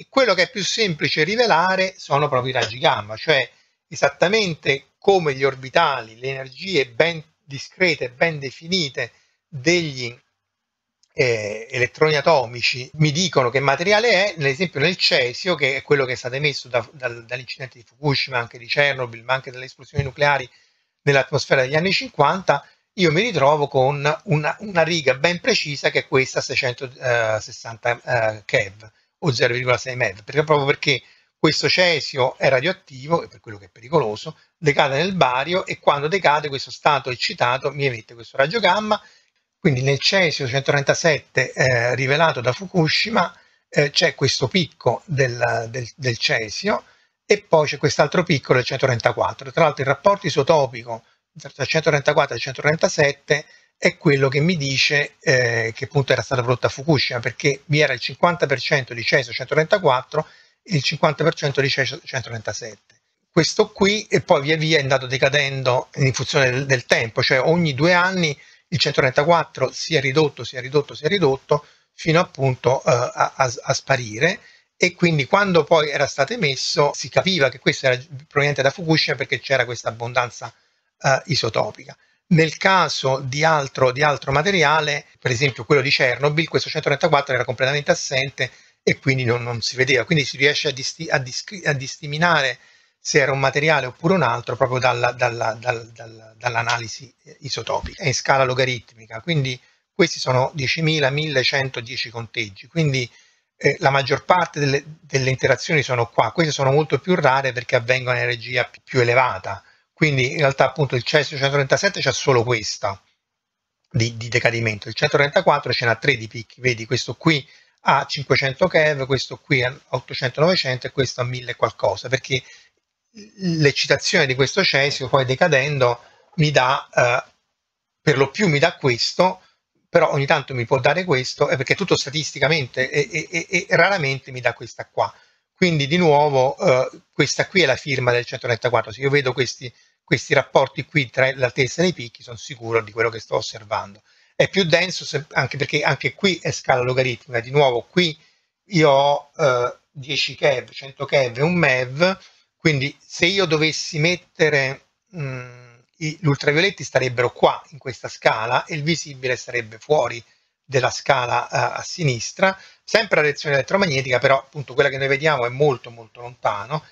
e quello che è più semplice rivelare sono proprio i raggi gamma, cioè esattamente come gli orbitali, le energie ben discrete, ben definite degli eh, elettroni atomici mi dicono che materiale è, ad esempio nel cesio, che è quello che è stato emesso da, da, dall'incidente di Fukushima, anche di Chernobyl, ma anche dalle esplosioni nucleari nell'atmosfera degli anni 50, io mi ritrovo con una, una riga ben precisa che è questa 660 eh, eh, keV o 0,6 MeV, perché proprio perché questo cesio è radioattivo, e per quello che è pericoloso, decade nel bario e quando decade questo stato eccitato mi emette questo raggio gamma, quindi nel cesio 137 eh, rivelato da Fukushima eh, c'è questo picco del, del, del cesio e poi c'è quest'altro picco del 134. Tra l'altro il rapporto isotopico tra 134 e 137 è quello che mi dice eh, che appunto era stata prodotta a Fukushima, perché vi era il 50% di cesio 134 e il 50% di cesio 137. Questo qui e poi via via è andato decadendo in funzione del, del tempo, cioè ogni due anni il 134 si è ridotto, si è ridotto, si è ridotto fino appunto eh, a, a, a, sparire e quindi quando poi era stato emesso si capiva che questo era proveniente da Fukushima perché c'era questa abbondanza eh, isotopica. Nel caso di altro, di altro, materiale, per esempio quello di Chernobyl, questo 134 era completamente assente e quindi non, non si vedeva. Quindi si riesce a, disti, a, discri, a, discriminare se era un materiale oppure un altro proprio dalla, dalla, dalla, dall'analisi isotopica. in scala logaritmica, quindi questi sono 10.1110 conteggi. Quindi eh, la maggior parte delle, delle interazioni sono qua. Queste sono molto più rare perché avvengono a energia più elevata quindi in realtà appunto il Celsio 137 c'ha solo questa di, di, decadimento, il 134 ce n'ha tre di picchi, vedi questo qui a 500 keV, questo qui a 800-900 e questo a 1000 qualcosa, perché l'eccitazione di questo Celsio poi decadendo mi dà, eh, per lo più mi dà questo, però ogni tanto mi può dare questo, è perché tutto statisticamente e, e, e, e raramente mi dà questa qua. Quindi di nuovo eh, questa qui è la firma del 134, se io vedo questi questi rapporti qui tra l'altezza e i picchi sono sicuro di quello che sto osservando. È più denso se, anche perché anche qui è scala logaritmica, di nuovo qui io ho eh, 10 keV, 100 keV, un MEV, quindi se io dovessi mettere mm, gli ultravioletti starebbero qua in questa scala e il visibile sarebbe fuori della scala eh, a sinistra, sempre la reazione elettromagnetica, però appunto quella che noi vediamo è molto molto lontano